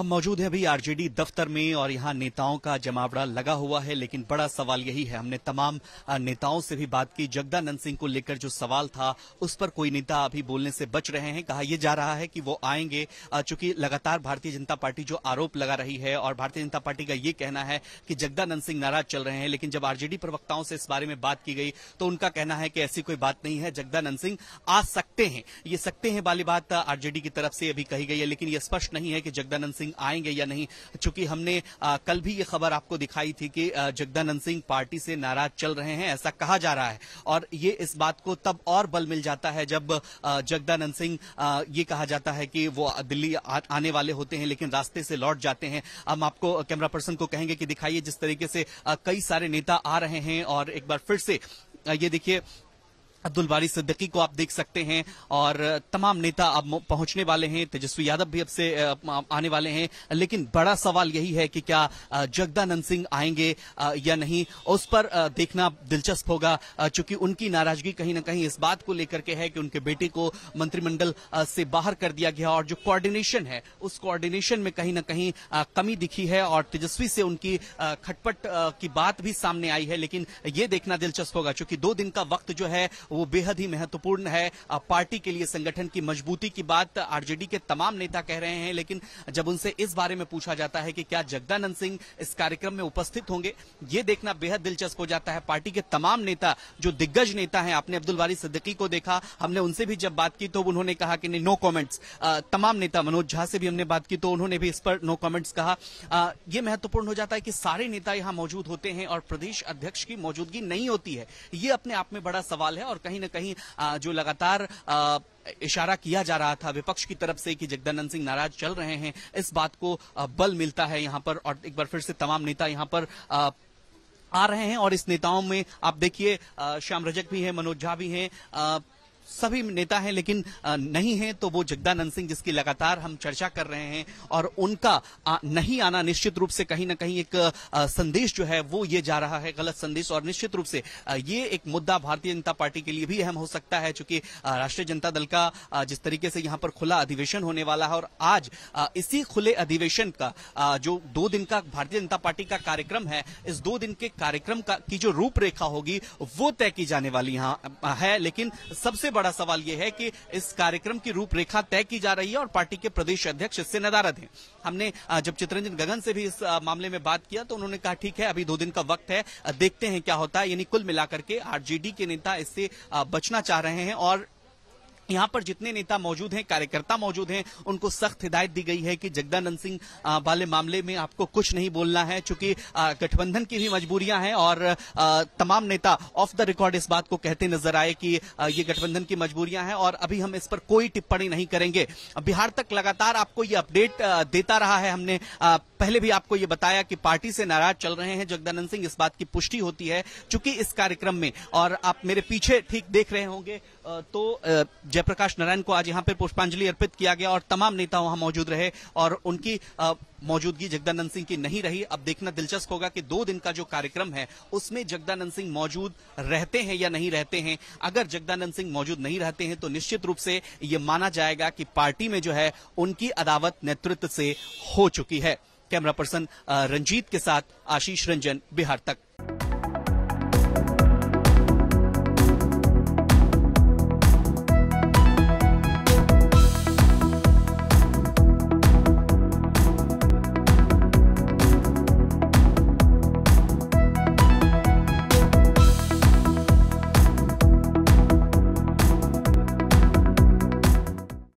हम मौजूद हैं अभी आरजेडी दफ्तर में और यहाँ नेताओं का जमावड़ा लगा हुआ है लेकिन बड़ा सवाल यही है हमने तमाम नेताओं से भी बात की जगदानंद सिंह को लेकर जो सवाल था उस पर कोई नेता अभी बोलने से बच रहे हैं कहा यह जा रहा है कि वो आएंगे चूंकि लगातार भारतीय जनता पार्टी जो आरोप लगा रही है और भारतीय जनता पार्टी का ये कहना है कि जगदानंद सिंह नाराज चल रहे हैं लेकिन जब आरजेडी प्रवक्ताओं से इस बारे में बात की गई तो उनका कहना है कि ऐसी कोई बात नहीं है जगदानंद सिंह आ सकते हैं ये सकते हैं वाली बात आरजेडी की तरफ से अभी कही गई है लेकिन यह स्पष्ट नहीं है कि जगदानंद सिंह आएंगे या नहीं चूंकि हमने कल भी ये खबर आपको दिखाई थी कि जगदानंद सिंह पार्टी से नाराज चल रहे हैं ऐसा कहा जा रहा है और ये इस बात को तब और बल मिल जाता है जब जगदानंद सिंह ये कहा जाता है कि वो दिल्ली आने वाले होते हैं लेकिन रास्ते से लौट जाते हैं हम आपको कैमरा पर्सन को कहेंगे कि दिखाइए जिस तरीके से कई सारे नेता आ रहे हैं और एक बार फिर से ये देखिए अब्दुल बारी सिद्दीकी को आप देख सकते हैं और तमाम नेता अब पहुंचने वाले हैं तेजस्वी यादव भी अब से आने वाले हैं लेकिन बड़ा सवाल यही है कि क्या जगदानंद सिंह आएंगे या नहीं उस पर देखना दिलचस्प होगा चूंकि उनकी नाराजगी कहीं ना कहीं इस बात को लेकर के है कि उनके बेटे को मंत्रिमंडल से बाहर कर दिया गया और जो कोऑर्डिनेशन है उस कोऑर्डिनेशन में कहीं ना कहीं कमी दिखी है और तेजस्वी से उनकी खटपट की बात भी सामने आई है लेकिन ये देखना दिलचस्प होगा चूंकि दो दिन का वक्त जो है वो बेहद ही महत्वपूर्ण है पार्टी के लिए संगठन की मजबूती की बात आरजेडी के तमाम नेता कह रहे हैं लेकिन जब उनसे इस बारे में पूछा जाता है कि क्या जगदानंद सिंह इस कार्यक्रम में उपस्थित होंगे ये देखना बेहद दिलचस्प हो जाता है पार्टी के तमाम नेता जो दिग्गज नेता हैं आपने अब्दुल वारी सिद्दीकी को देखा हमने उनसे भी जब बात की तो उन्होंने कहा कि नो कॉमेंट्स तमाम नेता मनोज झा से भी हमने बात की तो उन्होंने भी इस पर नो कॉमेंट्स कहा यह महत्वपूर्ण हो जाता है कि सारे नेता यहां मौजूद होते हैं और प्रदेश अध्यक्ष की मौजूदगी नहीं होती है ये अपने आप में बड़ा सवाल है और कहीं ना कहीं जो लगातार इशारा किया जा रहा था विपक्ष की तरफ से कि जगदानंद सिंह नाराज चल रहे हैं इस बात को बल मिलता है यहां पर और एक बार फिर से तमाम नेता यहां पर आ रहे हैं और इस नेताओं में आप देखिए श्याम रजक भी हैं मनोज झा भी हैं सभी नेता हैं लेकिन नहीं है तो वो जगदानंद सिंह जिसकी लगातार हम चर्चा कर रहे हैं और उनका नहीं आना निश्चित रूप से कहीं ना कहीं एक संदेश जो है वो ये जा रहा है गलत संदेश और निश्चित रूप से ये एक मुद्दा भारतीय जनता पार्टी के लिए भी अहम हो सकता है चूंकि राष्ट्रीय जनता दल का जिस तरीके से यहां पर खुला अधिवेशन होने वाला है और आज इसी खुले अधिवेशन का जो दो दिन का भारतीय जनता पार्टी का कार्यक्रम है इस दो दिन के कार्यक्रम का की जो रूपरेखा होगी वो तय की जाने वाली यहां है लेकिन सबसे बड़ा बड़ा सवाल यह है कि इस कार्यक्रम की रूपरेखा तय की जा रही है और पार्टी के प्रदेश अध्यक्ष इससे नदारद हैं हमने जब चित्रंजन गगन से भी इस मामले में बात किया तो उन्होंने कहा ठीक है अभी दो दिन का वक्त है देखते हैं क्या होता है यानी कुल मिलाकर के आरजेडी के नेता इससे बचना चाह रहे हैं और यहाँ पर जितने नेता मौजूद हैं कार्यकर्ता मौजूद हैं उनको सख्त हिदायत दी गई है कि जगदानंद सिंह वाले मामले में आपको कुछ नहीं बोलना है चूंकि गठबंधन की भी मजबूरियां हैं और तमाम नेता ऑफ द रिकॉर्ड इस बात को कहते नजर आए कि ये गठबंधन की मजबूरियां हैं और अभी हम इस पर कोई टिप्पणी नहीं करेंगे बिहार तक लगातार आपको ये अपडेट देता रहा है हमने पहले भी आपको ये बताया कि पार्टी से नाराज चल रहे हैं जगदानंद सिंह इस बात की पुष्टि होती है चूंकि इस कार्यक्रम में और आप मेरे पीछे ठीक देख रहे होंगे तो जयप्रकाश नारायण को आज यहाँ पर पुष्पांजलि अर्पित किया गया और तमाम नेता वहां मौजूद रहे और उनकी मौजूदगी जगदानंद सिंह की नहीं रही अब देखना दिलचस्प होगा कि दो दिन का जो कार्यक्रम है उसमें जगदानंद सिंह मौजूद रहते हैं या नहीं रहते हैं अगर जगदानंद सिंह मौजूद नहीं रहते हैं तो निश्चित रूप से ये माना जाएगा कि पार्टी में जो है उनकी अदावत नेतृत्व से हो चुकी है कैमरा पर्सन रंजीत के साथ आशीष रंजन बिहार तक